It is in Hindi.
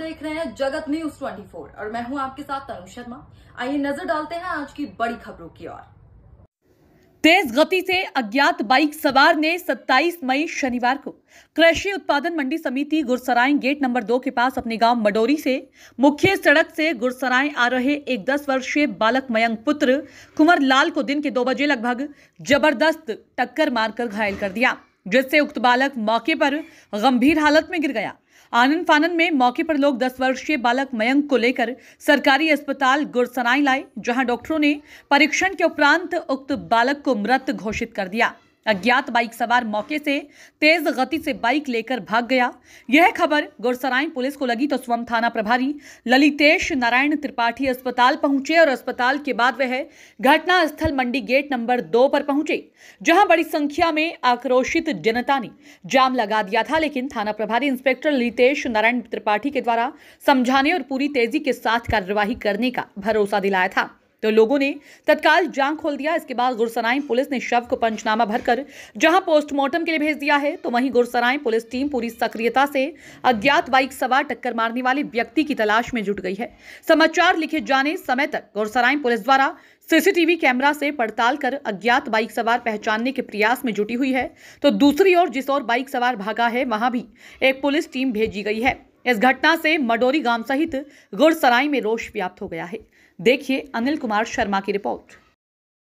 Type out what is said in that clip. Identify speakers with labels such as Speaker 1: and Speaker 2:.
Speaker 1: देख रहे हैं जगत न्यूज 24 और मैं हूं आपके साथ तनु शर्मा आइए नजर डालते हैं आज की बड़ी खबरों की ओर
Speaker 2: तेज गति से अज्ञात बाइक सवार ने 27 मई शनिवार को कृषि उत्पादन मंडी समिति गुरसराय गेट नंबर दो के पास अपने गांव मडोरी से मुख्य सड़क से गुरसराय आ रहे एक 10 वर्षीय बालक मयंक पुत्र कुंवर लाल को दिन के दो बजे लगभग जबरदस्त टक्कर मारकर घायल कर दिया जिससे उक्त बालक मौके पर गंभीर हालत में गिर गया आनंद फानंद में मौके पर लोग 10 वर्षीय बालक मयंक को लेकर सरकारी अस्पताल गुरसनाई लाए जहां डॉक्टरों ने परीक्षण के उपरांत उक्त बालक को मृत घोषित कर दिया अज्ञात बाइक सवार मौके से तेज गति से बाइक लेकर भाग गया यह खबर गुरसराय पुलिस को लगी तो स्वम थाना प्रभारी ललितेश नारायण त्रिपाठी अस्पताल पहुंचे और अस्पताल के बाद वह घटना स्थल मंडी गेट नंबर दो पर पहुंचे जहां बड़ी संख्या में आक्रोशित जनता ने जाम लगा दिया था लेकिन थाना प्रभारी इंस्पेक्टर ललितेश नारायण त्रिपाठी के द्वारा समझाने और पूरी तेजी के साथ कार्यवाही करने का भरोसा दिलाया था तो लोगों ने तत्काल जांग खोल दिया इसके बाद गुरसराई पुलिस ने शव को पंचनामा भरकर जहां पोस्टमार्टम के लिए भेज दिया है तो वहीं गुरसराई पुलिस टीम पूरी सक्रियता से अज्ञात बाइक सवार टक्कर मारने वाले व्यक्ति की तलाश में जुट गई है समाचार लिखे जाने समय तक गुरसराई पुलिस द्वारा सीसीटीवी कैमरा से पड़ताल कर अज्ञात बाइक सवार पहचानने के प्रयास में जुटी हुई है तो दूसरी ओर जिस ओर बाइक सवार भागा है वहां भी एक पुलिस टीम भेजी गई है इस घटना से मडोरी गांव सहित गुड़सराई में रोष व्याप्त हो गया है देखिए अनिल कुमार शर्मा की रिपोर्ट